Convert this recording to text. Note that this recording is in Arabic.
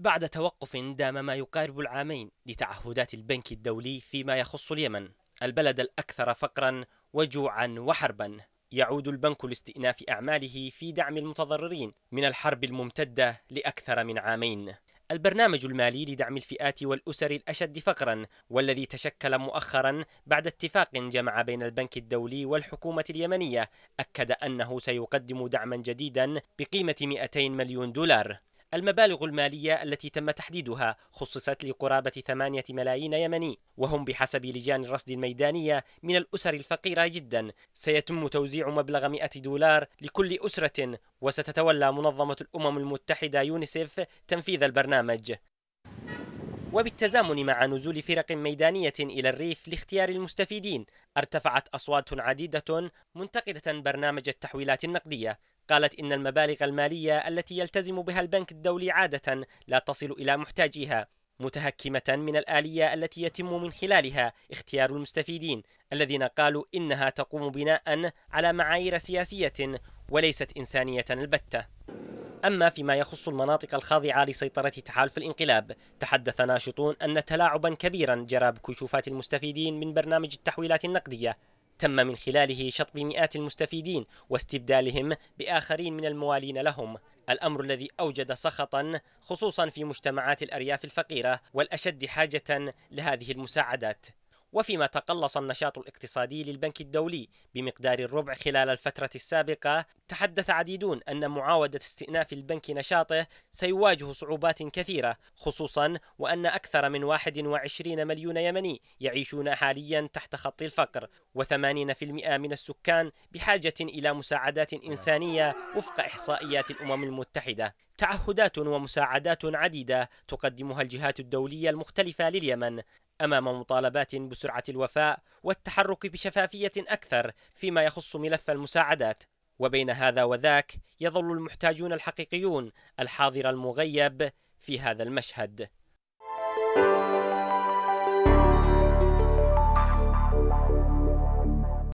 بعد توقف دام ما يقارب العامين لتعهدات البنك الدولي فيما يخص اليمن البلد الأكثر فقرا وجوعا وحربا يعود البنك لاستئناف أعماله في دعم المتضررين من الحرب الممتدة لأكثر من عامين البرنامج المالي لدعم الفئات والأسر الأشد فقرا والذي تشكل مؤخرا بعد اتفاق جمع بين البنك الدولي والحكومة اليمنية أكد أنه سيقدم دعما جديدا بقيمة 200 مليون دولار المبالغ المالية التي تم تحديدها خصصت لقرابة ثمانية ملايين يمني وهم بحسب لجان الرصد الميدانية من الأسر الفقيرة جدا سيتم توزيع مبلغ 100 دولار لكل أسرة وستتولى منظمة الأمم المتحدة يونيسف تنفيذ البرنامج وبالتزامن مع نزول فرق ميدانية إلى الريف لاختيار المستفيدين ارتفعت أصوات عديدة منتقدة برنامج التحويلات النقدية قالت إن المبالغ المالية التي يلتزم بها البنك الدولي عادة لا تصل إلى محتاجيها متهكمة من الآلية التي يتم من خلالها اختيار المستفيدين الذين قالوا إنها تقوم بناء على معايير سياسية وليست إنسانية البتة أما فيما يخص المناطق الخاضعة لسيطرة تحالف الانقلاب تحدث ناشطون أن تلاعبا كبيرا جرى بكشوفات المستفيدين من برنامج التحويلات النقدية تم من خلاله شطب مئات المستفيدين واستبدالهم بآخرين من الموالين لهم الأمر الذي أوجد سخطا خصوصا في مجتمعات الأرياف الفقيرة والأشد حاجة لهذه المساعدات وفيما تقلص النشاط الاقتصادي للبنك الدولي بمقدار الربع خلال الفترة السابقة تحدث عديدون أن معاودة استئناف البنك نشاطه سيواجه صعوبات كثيرة خصوصا وأن أكثر من 21 مليون يمني يعيشون حاليا تحت خط الفقر و80% من السكان بحاجة إلى مساعدات إنسانية وفق إحصائيات الأمم المتحدة تعهدات ومساعدات عديدة تقدمها الجهات الدولية المختلفة لليمن أمام مطالبات بسرعة الوفاء والتحرك بشفافية أكثر فيما يخص ملف المساعدات وبين هذا وذاك يظل المحتاجون الحقيقيون الحاضر المغيب في هذا المشهد